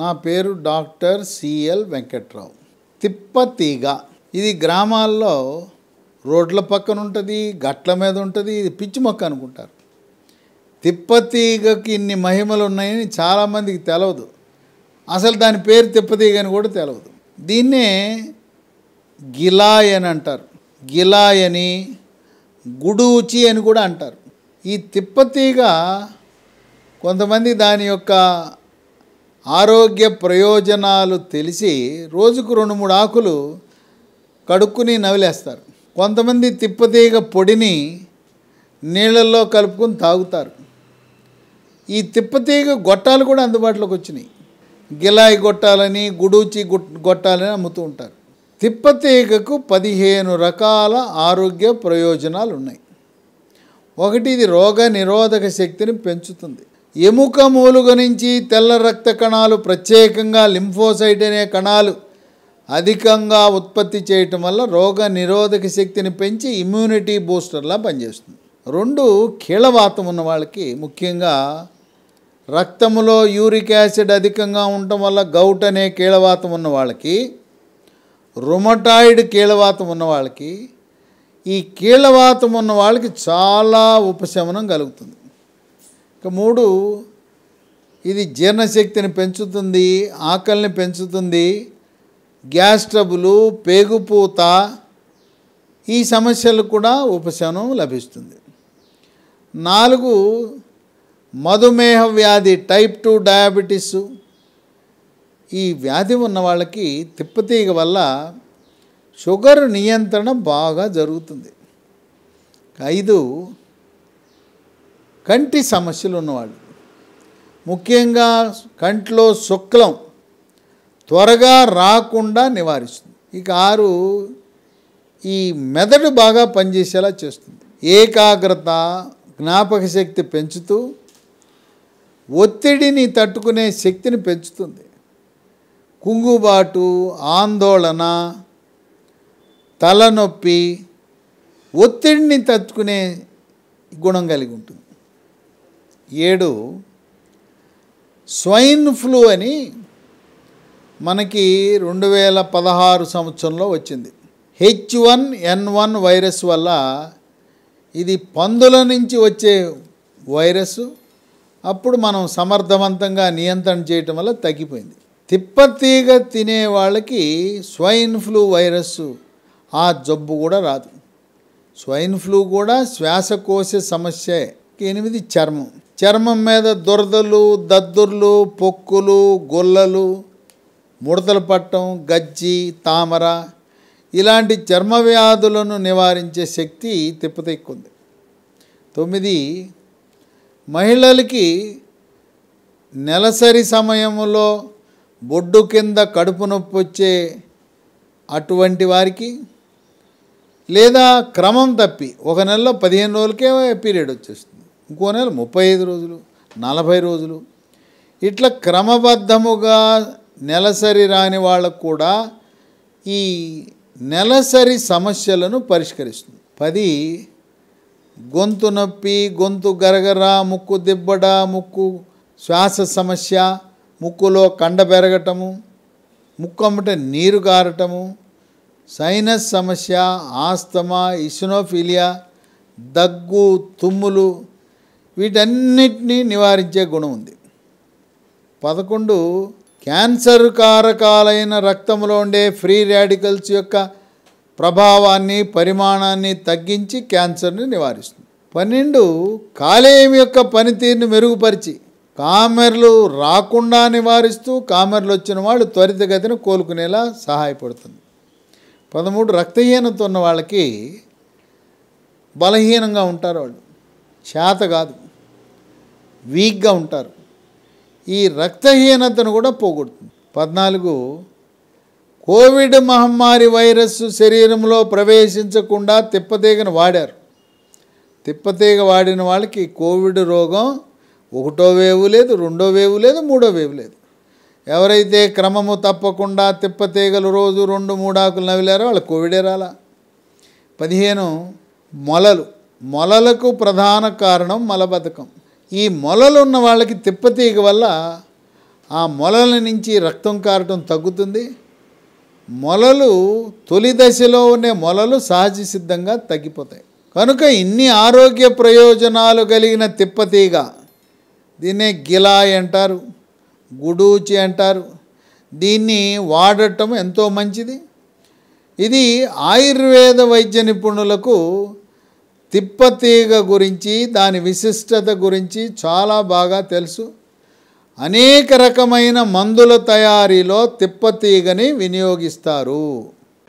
నా పేరు doctor CL Venkatrao తిప్పతీగ ఇది గ్రామాల్లో రోడ్ల పక్కన ఉంటుంది గట్ల మీద ఉంటుంది ఇది పిచ్చి మొక్క అనుకుంటారు తిప్పతీగకి ఇన్ని మహిమలు ఉన్నాయని చాలామందికి తెలవదు అసలు దాని పేరు తిప్పతీగ అని కూడా తెలవదు దీన్నే గిలాయ్ అని అంటారు గిలాయ్ అని గుడూచి అని కూడా అంటారు ఈ తిప్పతీగ కొంతమంది దాని యొక్క ఆరోగ్య ప్రయోజనాలు తెలిసి రోజుకు రెండు మూడు ఆకులు కడుక్కుని నవిలేస్తారు కొంతమంది తిప్పతీగ పొడిని నీళ్ళల్లో కలుపుకొని తాగుతారు ఈ తిప్పతీగ గొట్టాలు కూడా అందుబాటులోకి వచ్చినాయి గిలాయి గొట్టాలని గుడూచి గొట్టాలని అమ్ముతూ ఉంటారు తిప్పతీగకు పదిహేను రకాల ఆరోగ్య ప్రయోజనాలు ఉన్నాయి ఒకటి ఇది రోగ నిరోధక శక్తిని పెంచుతుంది ఎముక మూలుగ నుంచి తెల్ల రక్త కణాలు ప్రత్యేకంగా లింఫోసైట్ అనే కణాలు అధికంగా ఉత్పత్తి చేయటం వల్ల రోగ నిరోధక శక్తిని పెంచి ఇమ్యూనిటీ బూస్టర్లా పనిచేస్తుంది రెండు కీళ్ళవాతం ఉన్న వాళ్ళకి ముఖ్యంగా రక్తములో యూరిక్ యాసిడ్ అధికంగా ఉండటం వల్ల గౌట్ అనే కీలవాతం ఉన్న వాళ్ళకి రుమటాయిడ్ కీలవాతం ఉన్న వాళ్ళకి ఈ కీలవాతం ఉన్న వాళ్ళకి చాలా ఉపశమనం కలుగుతుంది ఇక మూడు ఇది జీర్ణశక్తిని పెంచుతుంది ఆకలిని పెంచుతుంది గ్యాస్ ట్రబులు పేగుపూత ఈ సమస్యలు కూడా ఉపశమనం లభిస్తుంది నాలుగు మధుమేహ వ్యాధి టైప్ టూ డయాబెటీస్ ఈ వ్యాధి ఉన్న వాళ్ళకి తిప్పతీగ వల్ల షుగర్ నియంత్రణ బాగా జరుగుతుంది ఐదు కంటి సమస్యలు ఉన్నవాళ్ళు ముఖ్యంగా కంట్లో శుక్లం త్వరగా రాకుండా నివారిస్తుంది ఇక ఆరు ఈ మెదడు బాగా పనిచేసేలా చేస్తుంది ఏకాగ్రత జ్ఞాపక శక్తి పెంచుతూ ఒత్తిడిని తట్టుకునే శక్తిని పెంచుతుంది కుంగుబాటు ఆందోళన తలనొప్పి ఒత్తిడిని తట్టుకునే గుణం కలిగి ఉంటుంది ఏడు స్వైన్ ఫ్లూ అని మనకి రెండు వేల పదహారు సంవత్సరంలో వచ్చింది H one N one virus వల్ల ఇది పందుల నుంచి వచ్చే వైరస్ అప్పుడు మనం సమర్థవంతంగా నియంత్రణ చేయటం వల్ల తగ్గిపోయింది తిప్పతీగ తినే వాళ్ళకి స్వైన్ ఫ్లూ వైరస్ ఆ జబ్బు కూడా రాదు స్వైన్ ఫ్లూ కూడా శ్వాసకోశ సమస్య ఎనిమిది చర్మం చర్మం మీద దురదలు దద్దుర్లు పొక్కులు గొల్లలు ముడతలు పట్టం గజ్జి తామర ఇలాంటి చర్మ వ్యాధులను నివారించే శక్తి తిప్పతెక్కుంది తొమ్మిది మహిళలకి నెలసరి సమయంలో బొడ్డు కింద కడుపు నొప్పి వచ్చే అటువంటి వారికి లేదా క్రమం తప్పి ఒక నెలలో పదిహేను రోజులకే పీరియడ్ వచ్చేస్తుంది ఇంకో నెల ముప్పై ఐదు రోజులు నలభై రోజులు ఇట్లా క్రమబద్ధముగా నెలసరి రాని వాళ్ళకు కూడా ఈ నెలసరి సమస్యలను పరిష్కరిస్తుంది పది గొంతు నొప్పి గొంతు గరగర ముక్కు దిబ్బడ ముక్కు శ్వాస సమస్య ముక్కులో కండ పెరగటము ముక్కు అమ్మట నీరు కారటము సైనస్ సమస్య ఆస్తమా ఇసినోఫీలియా దగ్గు తుమ్ములు వీటన్నిటినీ నివారించే గుణం ఉంది పదకొండు క్యాన్సర్ కారకాలైన రక్తంలో ఉండే ఫ్రీ రాడికల్స్ యొక్క ప్రభావాన్ని పరిమాణాన్ని తగ్గించి క్యాన్సర్ని నివారిస్తుంది పన్నెండు కాలేయం యొక్క పనితీరుని మెరుగుపరిచి కామెర్లు రాకుండా నివారిస్తూ కామెర్లు వచ్చిన వాళ్ళు త్వరితగతిన కోలుకునేలా సహాయపడుతుంది పదమూడు రక్తహీనత ఉన్న వాళ్ళకి బలహీనంగా ఉంటారు వాళ్ళు చేత కాదు వీక్గా ఉంటారు ఈ రక్తహీనతను కూడా పోగొడుతుంది పద్నాలుగు కోవిడ్ మహమ్మారి వైరస్ శరీరంలో ప్రవేశించకుండా తిప్పతీగను వాడారు తిప్పతీగ వాడిన వాళ్ళకి కోవిడ్ రోగం ఒకటో వేవు లేదు రెండో వేవు లేదు మూడో వేవు లేదు ఎవరైతే క్రమము తప్పకుండా తిప్పతీగలు రోజు రెండు మూడాకులు నవ్విలారో వాళ్ళు కోవిడే రాలా పదిహేను మొలలు మొలలకు ప్రధాన కారణం మలబద్ధకం ఈ మొలలు ఉన్న వాళ్ళకి తిప్పతీగ వల్ల ఆ మొలల నుంచి రక్తం కారటం తగ్గుతుంది మొలలు తొలి దశలో ఉండే మొలలు సహజ సిద్ధంగా తగ్గిపోతాయి కనుక ఇన్ని ఆరోగ్య ప్రయోజనాలు కలిగిన తిప్పతీగ దీన్నే గిలాయ్ అంటారు గుడూచి అంటారు దీన్ని వాడటం ఎంతో మంచిది ఇది ఆయుర్వేద వైద్య నిపుణులకు తిప్పతీగ గురించి దాని విశిష్టత గురించి చాలా బాగా తెలుసు అనేక రకమైన మందుల తయారీలో తిప్పతీగని వినియోగిస్తారు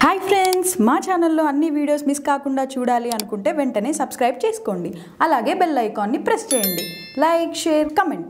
హాయ్ ఫ్రెండ్స్ మా ఛానల్లో అన్ని వీడియోస్ మిస్ కాకుండా చూడాలి అనుకుంటే వెంటనే సబ్స్క్రైబ్ చేసుకోండి అలాగే బెల్ ఐకాన్ని ప్రెస్ చేయండి లైక్ షేర్ కమెంట్